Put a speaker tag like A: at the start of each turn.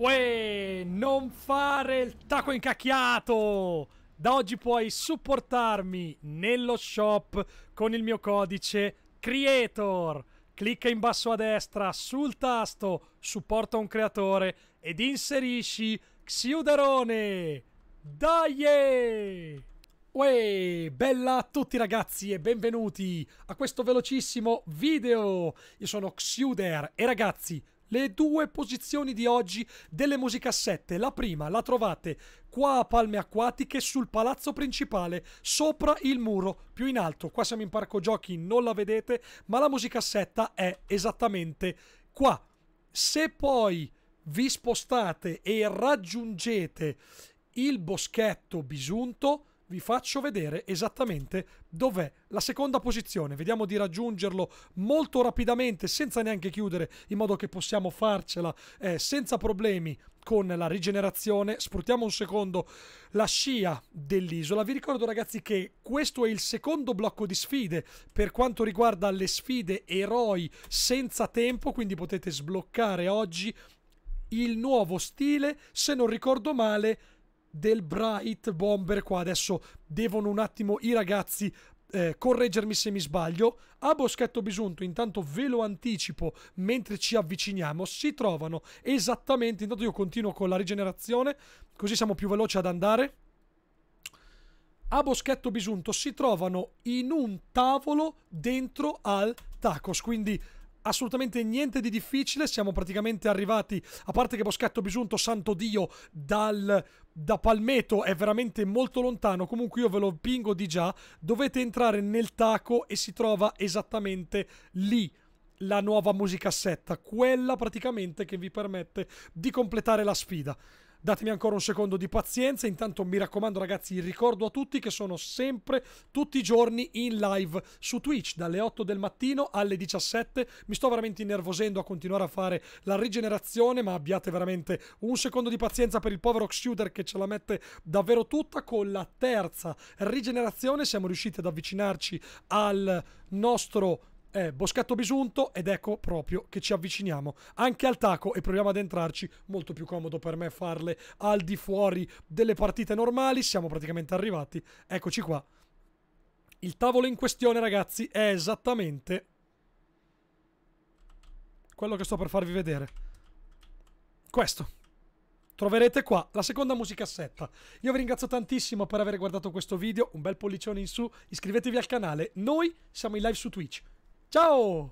A: Uè, non fare il taco incacchiato! Da oggi puoi supportarmi nello shop con il mio codice CREATOR. Clicca in basso a destra sul tasto Supporta un creatore ed inserisci Xiuderone. Dai! Uè, bella a tutti ragazzi e benvenuti a questo velocissimo video. Io sono Xiuder e ragazzi le due posizioni di oggi delle musicassette. La prima la trovate qua a Palme Acquatiche sul palazzo principale, sopra il muro, più in alto. Qua siamo in parco giochi, non la vedete, ma la musicassetta è esattamente qua. Se poi vi spostate e raggiungete il boschetto bisunto, vi faccio vedere esattamente dov'è la seconda posizione. Vediamo di raggiungerlo molto rapidamente senza neanche chiudere in modo che possiamo farcela eh, senza problemi con la rigenerazione. Sfruttiamo un secondo la scia dell'isola. Vi ricordo ragazzi che questo è il secondo blocco di sfide per quanto riguarda le sfide eroi senza tempo, quindi potete sbloccare oggi il nuovo stile, se non ricordo male, del Bright Bomber qua. Adesso devono un attimo i ragazzi eh, correggermi se mi sbaglio. A Boschetto Bisunto, intanto ve lo anticipo mentre ci avviciniamo, si trovano esattamente. Intanto io continuo con la rigenerazione, così siamo più veloci ad andare. A Boschetto Bisunto si trovano in un tavolo dentro al tacos, quindi assolutamente niente di difficile, siamo praticamente arrivati, a parte che Boschetto Bisunto, santo Dio, dal, da Palmetto è veramente molto lontano, comunque io ve lo pingo di già, dovete entrare nel taco e si trova esattamente lì la nuova musicassetta, quella praticamente che vi permette di completare la sfida. Datemi ancora un secondo di pazienza. Intanto mi raccomando ragazzi, ricordo a tutti che sono sempre tutti i giorni in live su Twitch dalle 8 del mattino alle 17. Mi sto veramente innervosendo a continuare a fare la rigenerazione, ma abbiate veramente un secondo di pazienza per il povero Xuder che ce la mette davvero tutta con la terza rigenerazione. Siamo riusciti ad avvicinarci al nostro è Boscatto Bisunto ed ecco proprio che ci avviciniamo anche al taco e proviamo ad entrarci molto più comodo per me farle al di fuori delle partite normali siamo praticamente arrivati eccoci qua il tavolo in questione ragazzi è esattamente quello che sto per farvi vedere questo troverete qua la seconda musicassetta. Io vi ringrazio tantissimo per aver guardato questo video, un bel pollicione in su, iscrivetevi al canale, noi siamo in live su Twitch. Ciao!